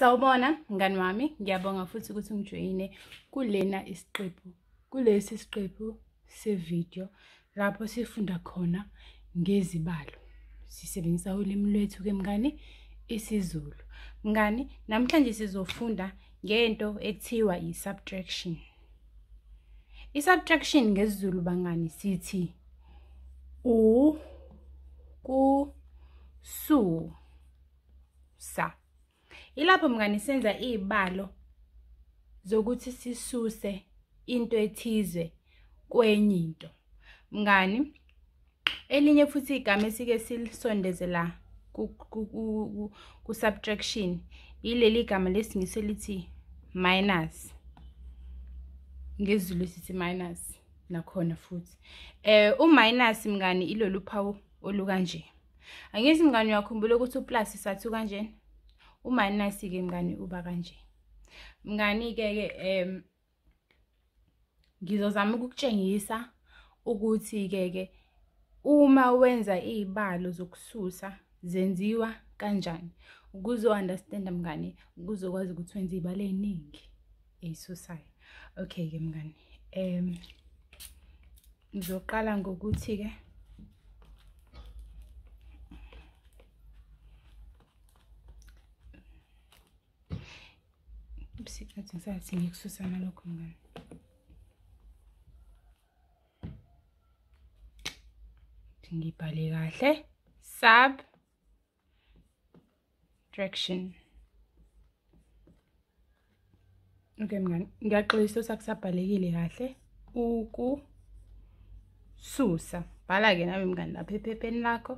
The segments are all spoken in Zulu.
Sawubona mngani wami, ngiyabonga futhi ukuthi ungijoyine kulena isiqephu. Kulesi siqephu sevidiyo lapho sifunda khona ngezibalo. Sisebenzisa ulimi lwethu ke mngani, isiZulu. Mngani, namhlanje sizofunda ngento ekuthiwa i-subtraction. I-subtraction ngesiZulu bangani sithi u ku su Ilapho mngani senza izibalo zokuthi sisuse into ethize kwenye into. Mngani elinye futhi igama esike silisondezela ku subtraction ileli gama lesingise lithi minus ngezulu sithi minus nakhona futhi eh u minus mngani ilolu phawu olukanje angithi mngani uyakhumbula ukuthi u plus sathu kanjena umani nasi-ke mngani uba kanje mngani-ke-ke um ngizozama ukukutshengisa ukuthi-ke-ke uma wenza iy'balo zokususa zenziwa kanjani ukuze u-understanda mngani ukuzokwazi ukuthi wenze iy'balo ey'ningi ey'susayo okay-ke mngani um ngizoqala ngokuthi-ke ساعتين يكسو انا لكم غن ngibhale kahle sub traction okay mngani ngiyaxolisa usakusabhalekile kahle uku susa bhala ke nawe mngani lapha ephepheni lakho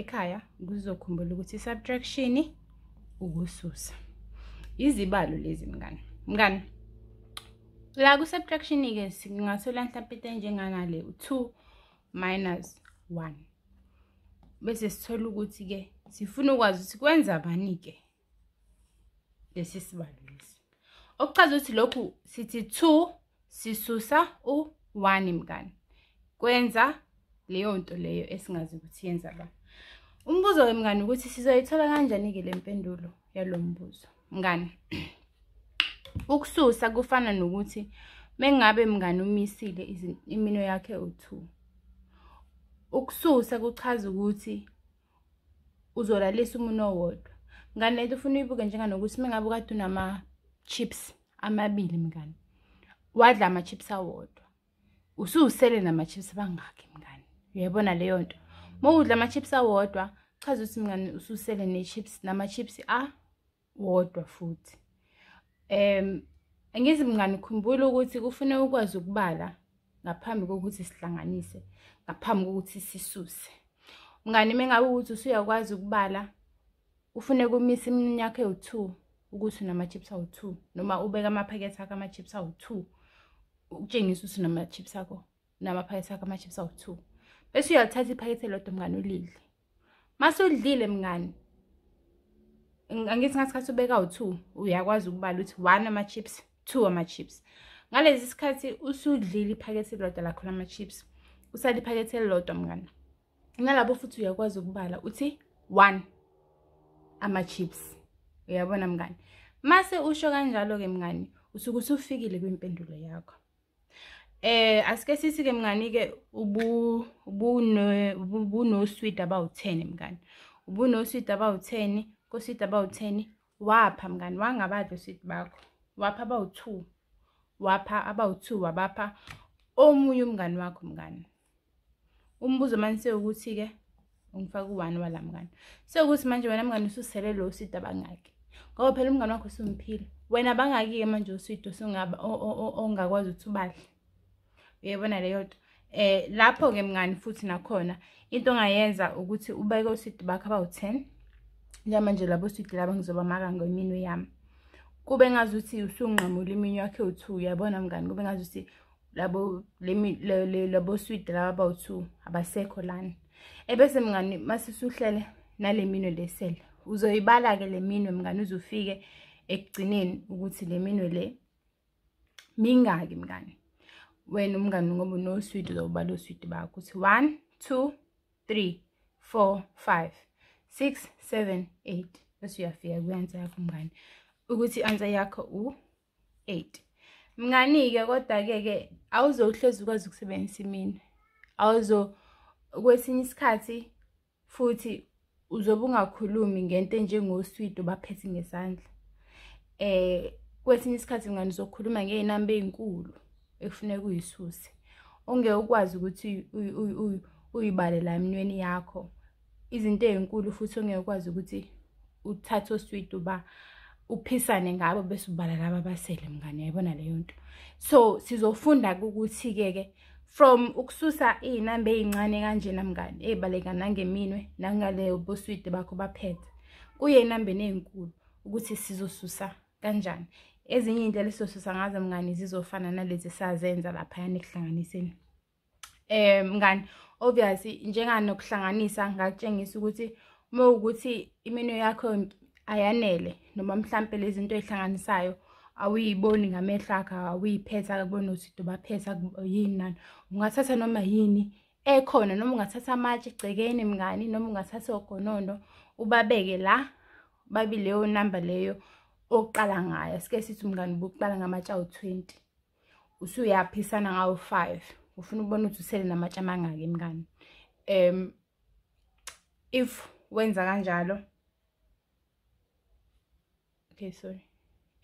ekhaya kuzokhumbula ukuthi subtraction ukususa izibalo lezi mngani mngani la ku subtraction ke singathola mhlawumbe into enjenganale 2 minus 1 bese sithola ukuthi ke sifuna ukwazi ukuthi kwenza bani ke lesi sibalo lesi okuchaza ukuthi lokhu sithi 2 sisusa u1 mngani kwenza leyo nto leyo esingazi ukuthi yenza bani umbuzo wemngani ukuthi sizoyithola kanjani ke lempendulo yalombuzo mngani ukususa kufana nokuthi mengabe mngani umisile imino yakhe u2 ukususa kuchaza ukuthi uzolalisa umuntu owodwa ngani lento ufuna uyibuke njenganokuthi mengabe ukade unama chips amabili mngani wadla ama chips awodwa ususele nama chips bangakhi mngani uyayibona leyo nto mawudla ama chips awodwa chaza ukuthi mngani ususele ne chips nama chips a wodwa futhi em angizi mngani khumbula ukuthi kufanele ukwazi ukubala ngaphambi kokuthi sihlanganise ngaphambi kokuthi sisuse mngani mengabe ukuthi usuyakwazi ukubala ufuneka umisa iminyaka ewu2 ukuthi unama-chips awu2 noma ubeka amaphakethe akho ama-chips awu2 ukutshengisa ukuthi unama-chips akho namaphakethe akho ama-chips awu2 bese uyalithatha iphakethe lodwa mngani ulidle mase ulidlile mngani angithi ngasikhathi ubeka u2 uyakwazi ukubala ukuthi 1 ama-chips 2 ama-chips ngalezi sikhathi usudlile iphakethe elilodwa lakho lama-chips usale iphakethe elilodwa mngani nalabo futhi uyakwazi ukubala uthi 1 ama-chips uyabona mngani mase usho kanjalo-ke mngani usuke usufikile kwimpendulo yakho Eh asike sithi ke mngani ke ubu ubuno ubunosweet about 10 mngani. Ubunosweet about 10 kosidi abawu-10 wapha mngani wangabadla osidi bakho wapha abawu-2 wapha abawu-2 wabapha omunye umngani wakho mngani umbuzo manje sewukuthi-ke ungifaka u-1 wala mngani sewukuthi manje wena mngani ususele lo sidi abangaki ngoba phela umngani wakho usumphile wena bangaki-ke manje usidi ongakwazi ukuthi ubadle uyayibona leyo nto um lapho-ke mngani futhi nakhona into ongayenza ukuthi ubeke usidi bakho abawu-10 njengamanje labo suti laba ngizobamaka ngeminwe yami kube ngazuthi usunqamula iminwe yakhe u2 yabona mngani kube ngazuthi labo le labo suti laba bawu2 abasekho lana ebese eh, mngani masisuhlele nale minwe lesele uzoyibala ke le minwe mngani uzufike ekugcineni ukuthi le minwe le mingaki mngani wena umngani ngoba unosweet uzobala usweet bakho uthi 1 2 3 4 5 6 7 8 bese uyafika kuyansa yakho mngani ukuthi ansa yakho u 8 mngani-ke kodwa-ke ke awuzohlezi ukwazi ukusebenzisa imina awuzo kwesinye isikhathi futhi uzobe ungakhulumi ngento enjengoswido baphethe ngesandla eh kwesinye isikhathi mngani uzokhuluma ngey'namba ey'nkulu ekufuneka uyisuse ongeke ukwazi ukuthi uyibale la minweni yakho izinto ey'nkulu futhi ongekwazi ukuthi uthathe oswidi uba uphisane ngabo bese ubala laba abasele mngane yayibona leyo nto so sizofunda-ke ukuthi-ke ke from ukususa iy'namba ey'ncane kanjena mngane ey'baleka nangeminwe nangaleyo boswidi bakho baphethe kuye ey'nambeni ey'nkulu ukuthi sizosusa kanjani ezinye iy'ndlela esizosusa ngazo mngane zizofana nalezi sazenza laphayana ekuhlanganiseni um eh, mngane obviously njenganokuhlanganisa ngakutshengisa ukuthi uma ukuthi imino yakho ayanele noma mhlambe lezi zinto ezihlanganisayo awuyiboni ngamehlo akho awuyiphetha akubona ukuthi dubaphetha yini nani ungathatha noma yini ekhona noma ungathatha amatshe egcekeni mngani noma ungathatha ogonondo ubabeke la babi leyo namba leyo oqala ngayo sike sithi mngani buqala ngamatshe awu-20 usuyaphisana ngawo-5 ufuna ukubona ukuthi usele namatshe amangaki emngane um if wenza kanjalo okay sorry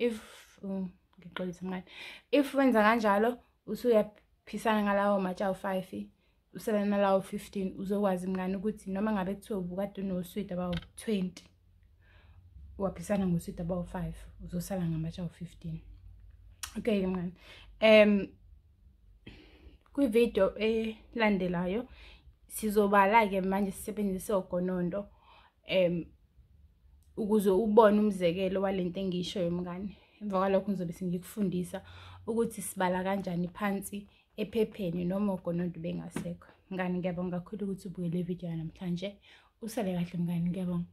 if oh, ngixolisa um, mngane if wenza kanjalo usuyaphisana ngalawo matshe awu-five uselana nalawo fifteen uzokwazi mngane ukuthi noma ngabe kuthiwa ubukade unowuswidi abawu-twenty waphisana ngoswidi abawu-five uzosala ngamatshe awu-fifteen okay-ke mngane um kwividiyo elandelayo sizobala-ke manje sisebenzise ogonondo um ukuze ubone umzekelo walento engiyishoyo mngane emva kwalokho ngizobe sengikufundisa ukuthi sibala kanjani phansi ephepheni noma ogonondo bengasekho mngane ngiyabonga kakhulu ukuthi ubuke le vidiyo namhlanje usale kahle mngane ngiyabonga